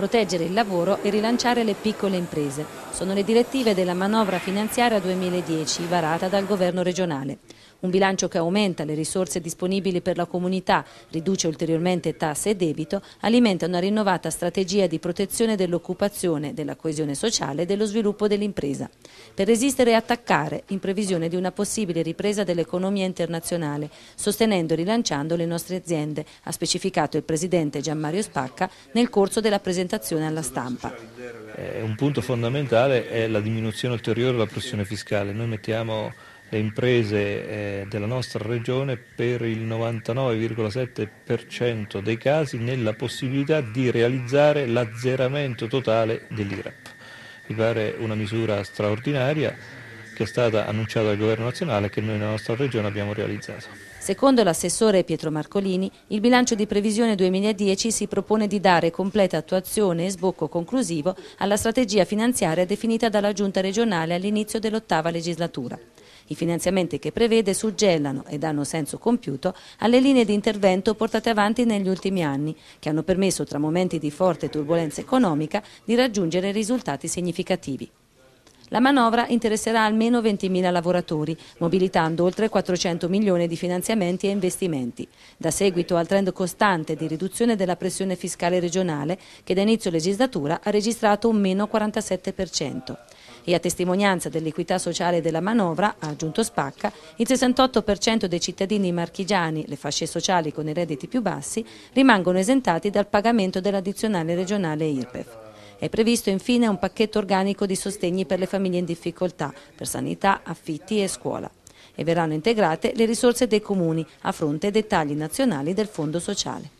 proteggere il lavoro e rilanciare le piccole imprese. Sono le direttive della manovra finanziaria 2010 varata dal governo regionale. Un bilancio che aumenta le risorse disponibili per la comunità, riduce ulteriormente tasse e debito, alimenta una rinnovata strategia di protezione dell'occupazione, della coesione sociale e dello sviluppo dell'impresa. Per resistere e attaccare, in previsione di una possibile ripresa dell'economia internazionale, sostenendo e rilanciando le nostre aziende, ha specificato il Presidente Gianmario Spacca nel corso della presentazione alla stampa. Eh, un punto fondamentale è la diminuzione ulteriore della pressione fiscale. Noi mettiamo le imprese eh, della nostra regione per il 99,7% dei casi nella possibilità di realizzare l'azzeramento totale dell'IRAP. Mi pare una misura straordinaria che è stata annunciata dal Governo nazionale e che noi nella nostra regione abbiamo realizzato. Secondo l'assessore Pietro Marcolini, il bilancio di previsione 2010 si propone di dare completa attuazione e sbocco conclusivo alla strategia finanziaria definita dalla Giunta regionale all'inizio dell'ottava legislatura. I finanziamenti che prevede suggellano e danno senso compiuto alle linee di intervento portate avanti negli ultimi anni, che hanno permesso tra momenti di forte turbolenza economica di raggiungere risultati significativi. La manovra interesserà almeno 20.000 lavoratori, mobilitando oltre 400 milioni di finanziamenti e investimenti. Da seguito al trend costante di riduzione della pressione fiscale regionale, che da inizio legislatura ha registrato un meno 47%. E a testimonianza dell'equità sociale della manovra, ha aggiunto Spacca, il 68% dei cittadini marchigiani, le fasce sociali con i redditi più bassi, rimangono esentati dal pagamento dell'addizionale regionale IRPEF. È previsto infine un pacchetto organico di sostegni per le famiglie in difficoltà, per sanità, affitti e scuola. E verranno integrate le risorse dei comuni a fronte dei tagli nazionali del Fondo Sociale.